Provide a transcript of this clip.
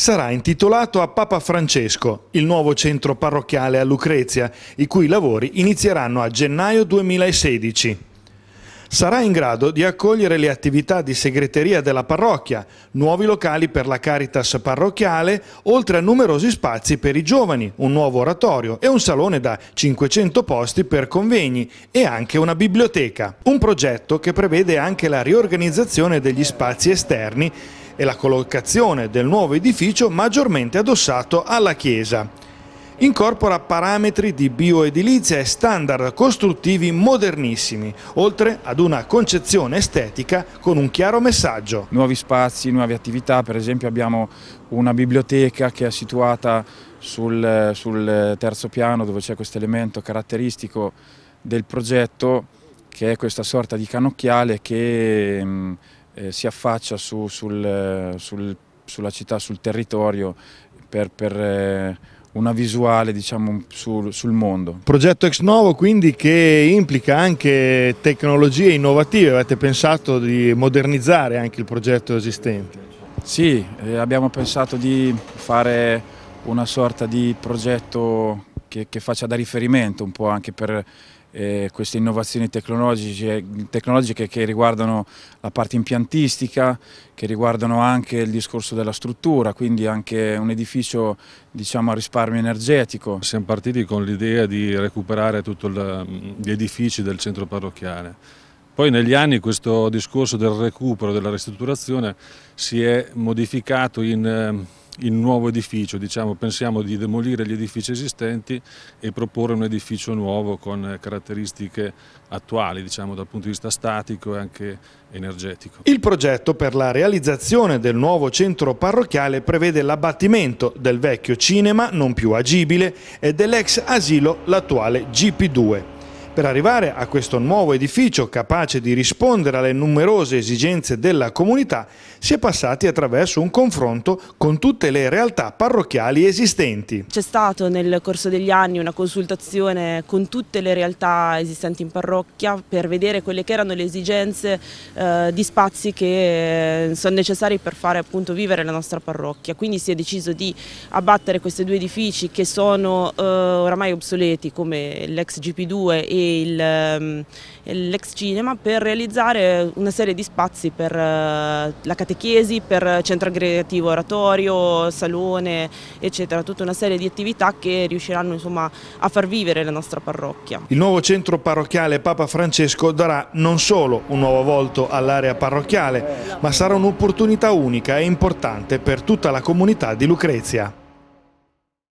sarà intitolato a Papa Francesco, il nuovo centro parrocchiale a Lucrezia, i cui lavori inizieranno a gennaio 2016 sarà in grado di accogliere le attività di segreteria della parrocchia, nuovi locali per la Caritas parrocchiale, oltre a numerosi spazi per i giovani, un nuovo oratorio e un salone da 500 posti per convegni e anche una biblioteca. Un progetto che prevede anche la riorganizzazione degli spazi esterni e la collocazione del nuovo edificio maggiormente addossato alla chiesa incorpora parametri di bioedilizia e standard costruttivi modernissimi, oltre ad una concezione estetica con un chiaro messaggio. Nuovi spazi, nuove attività, per esempio abbiamo una biblioteca che è situata sul, sul terzo piano dove c'è questo elemento caratteristico del progetto che è questa sorta di canocchiale che mm, eh, si affaccia su, sul, sul, sulla città, sul territorio per, per eh, una visuale diciamo, sul, sul, mondo. Progetto Ex Novo quindi che implica anche tecnologie innovative, avete pensato di modernizzare anche il progetto esistente? Sì, eh, abbiamo pensato di fare una sorta di progetto che, che faccia da riferimento un po' anche per eh, queste innovazioni tecnologiche, tecnologiche, che riguardano la parte impiantistica, che riguardano anche il discorso della struttura, quindi anche un edificio diciamo, a risparmio energetico. Siamo partiti con l'idea di recuperare tutti gli edifici del centro parrocchiale. Poi negli anni questo discorso del recupero, della ristrutturazione si è modificato in eh, il nuovo edificio, diciamo, pensiamo di demolire gli edifici esistenti e proporre un edificio nuovo con caratteristiche attuali diciamo, dal punto di vista statico e anche energetico. Il progetto per la realizzazione del nuovo centro parrocchiale prevede l'abbattimento del vecchio cinema non più agibile e dell'ex asilo l'attuale GP2. Per arrivare a questo nuovo edificio capace di rispondere alle numerose esigenze della comunità si è passati attraverso un confronto con tutte le realtà parrocchiali esistenti. C'è stato nel corso degli anni una consultazione con tutte le realtà esistenti in parrocchia per vedere quelle che erano le esigenze eh, di spazi che eh, sono necessari per fare appunto vivere la nostra parrocchia. Quindi si è deciso di abbattere questi due edifici che sono eh, oramai obsoleti come l'ex GP2 e e ehm, l'ex cinema per realizzare una serie di spazi per eh, la catechesi, per centro aggregativo oratorio, salone, eccetera, tutta una serie di attività che riusciranno insomma, a far vivere la nostra parrocchia. Il nuovo centro parrocchiale Papa Francesco darà non solo un nuovo volto all'area parrocchiale, ma sarà un'opportunità unica e importante per tutta la comunità di Lucrezia.